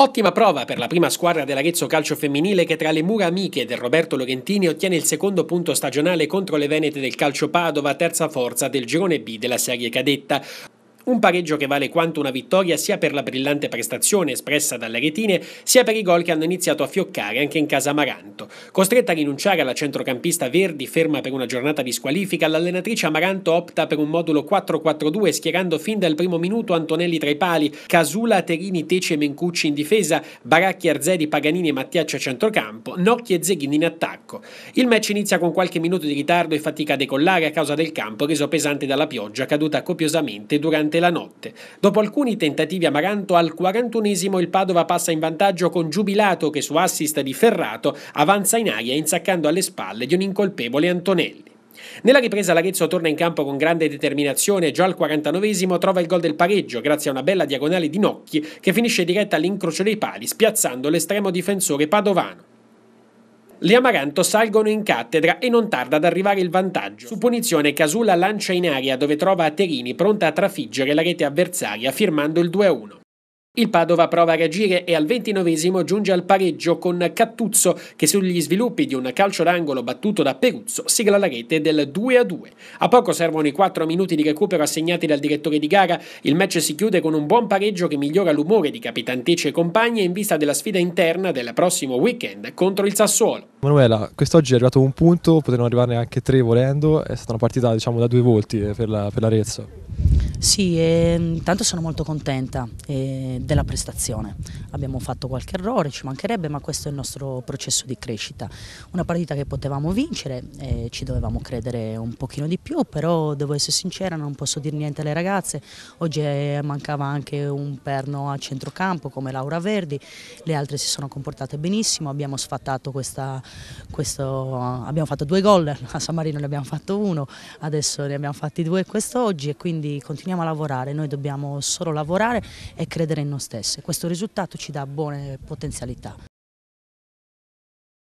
Ottima prova per la prima squadra dell'Arezzo Calcio Femminile che tra le mura amiche del Roberto Lorentini ottiene il secondo punto stagionale contro le Venete del Calcio Padova, terza forza del girone B della serie cadetta. Un pareggio che vale quanto una vittoria sia per la brillante prestazione espressa dalle retine, sia per i gol che hanno iniziato a fioccare anche in casa Amaranto. Costretta a rinunciare alla centrocampista Verdi, ferma per una giornata di squalifica, l'allenatrice Amaranto opta per un modulo 4-4-2 schierando fin dal primo minuto Antonelli tra i pali, Casula, Terini, Tece e Mencucci in difesa, Baracchi, Arzedi, Paganini e Mattiacci a centrocampo, Nocchi e Zeghini in attacco. Il match inizia con qualche minuto di ritardo e fatica a decollare a causa del campo reso pesante dalla pioggia caduta copiosamente durante durante la notte. Dopo alcuni tentativi a Maranto, al 41esimo il Padova passa in vantaggio con Giubilato che su assist di Ferrato avanza in aria insaccando alle spalle di un incolpevole Antonelli. Nella ripresa l'Arezzo torna in campo con grande determinazione, già al 49esimo trova il gol del pareggio grazie a una bella diagonale di Nocchi che finisce diretta all'incrocio dei pali spiazzando l'estremo difensore padovano. Le Amaranto salgono in cattedra e non tarda ad arrivare il vantaggio. Su punizione Casula lancia in aria dove trova Terini pronta a trafiggere la rete avversaria firmando il 2-1. Il Padova prova a reagire e al ventinovesimo giunge al pareggio con Cattuzzo che sugli sviluppi di un calcio d'angolo battuto da Peruzzo sigla la rete del 2-2. A poco servono i 4 minuti di recupero assegnati dal direttore di gara, il match si chiude con un buon pareggio che migliora l'umore di Capitantecci e compagni in vista della sfida interna del prossimo weekend contro il Sassuolo. Manuela, quest'oggi è arrivato un punto, potremmo arrivarne anche tre volendo, è stata una partita diciamo da due volti eh, per, la, per l'Arezzo. Sì, intanto sono molto contenta eh, della prestazione. Abbiamo fatto qualche errore, ci mancherebbe, ma questo è il nostro processo di crescita. Una partita che potevamo vincere, eh, ci dovevamo credere un pochino di più, però devo essere sincera, non posso dire niente alle ragazze. Oggi eh, mancava anche un perno a centrocampo come Laura Verdi, le altre si sono comportate benissimo, abbiamo sfattato questa, questo, abbiamo fatto due gol, a San Marino ne abbiamo fatto uno, adesso ne abbiamo fatti due quest'oggi e quindi continuiamo continuiamo a lavorare, noi dobbiamo solo lavorare e credere in noi stessi. Questo risultato ci dà buone potenzialità.